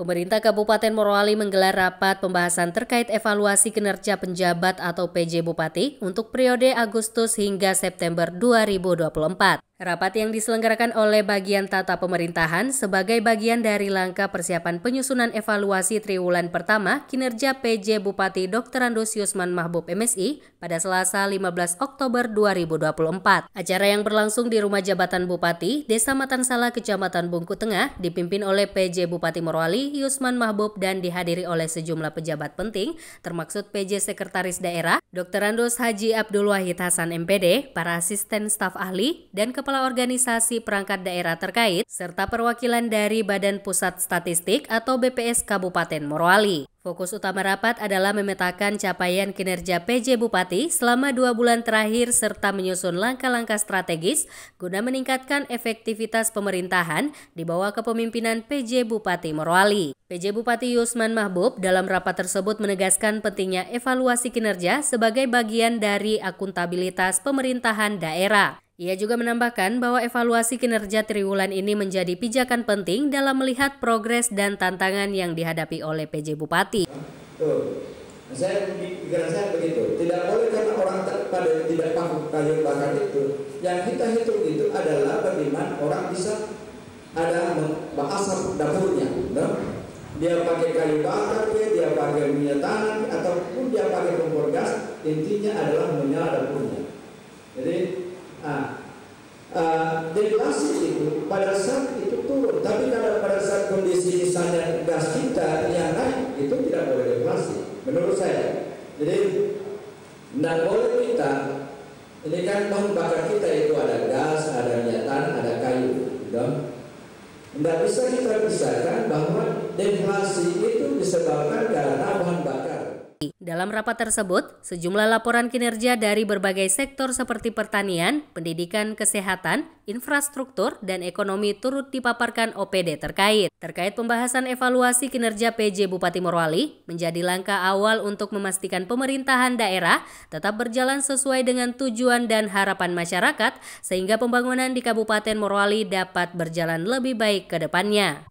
Pemerintah Kabupaten Morowali menggelar rapat pembahasan terkait evaluasi kinerja penjabat atau PJ Bupati untuk periode Agustus hingga September 2024. Rapat yang diselenggarakan oleh bagian tata pemerintahan sebagai bagian dari langkah persiapan penyusunan evaluasi triwulan pertama kinerja PJ Bupati Dr. Andus Yusman Mahbub MSI pada Selasa 15 Oktober 2024. Acara yang berlangsung di Rumah Jabatan Bupati, Desa Matansala, Kecamatan Bungku Tengah, dipimpin oleh PJ Bupati Morwali Yusman Mahbub, dan dihadiri oleh sejumlah pejabat penting, termaksud PJ Sekretaris Daerah, Dr. Andus Haji Abdul Wahid Hasan MPD, para asisten staf ahli, dan kepala kepala organisasi perangkat daerah terkait, serta perwakilan dari Badan Pusat Statistik atau BPS Kabupaten Morowali. Fokus utama rapat adalah memetakan capaian kinerja PJ Bupati selama dua bulan terakhir serta menyusun langkah-langkah strategis guna meningkatkan efektivitas pemerintahan di bawah kepemimpinan PJ Bupati Morowali. PJ Bupati Yusman Mahbub dalam rapat tersebut menegaskan pentingnya evaluasi kinerja sebagai bagian dari akuntabilitas pemerintahan daerah. Ia juga menambahkan bahwa evaluasi kinerja triwulan ini menjadi pijakan penting dalam melihat progres dan tantangan yang dihadapi oleh PJ Bupati. Tuh, saya pikiran saya begitu. Tidak boleh karena orang pada tidak paham kayu bakar itu. Yang kita hitung itu adalah bagaimana orang bisa ada bahasa dapurnya. No? Dia pakai kayu bakar, dia pakai minyak tanah, ataupun dia pakai kompor gas. Intinya adalah pada saat itu turun tapi kalau pada saat kondisi misalnya gas kita yang naik itu tidak boleh inflasi menurut saya jadi tidak boleh kita ini kan bahan bakar kita itu ada gas ada niatan ada kayu gitu. tidak bisa kita pisahkan bahwa Dalam rapat tersebut, sejumlah laporan kinerja dari berbagai sektor seperti pertanian, pendidikan, kesehatan, infrastruktur, dan ekonomi turut dipaparkan OPD terkait. Terkait pembahasan evaluasi kinerja PJ Bupati Morwali menjadi langkah awal untuk memastikan pemerintahan daerah tetap berjalan sesuai dengan tujuan dan harapan masyarakat sehingga pembangunan di Kabupaten Morwali dapat berjalan lebih baik ke depannya.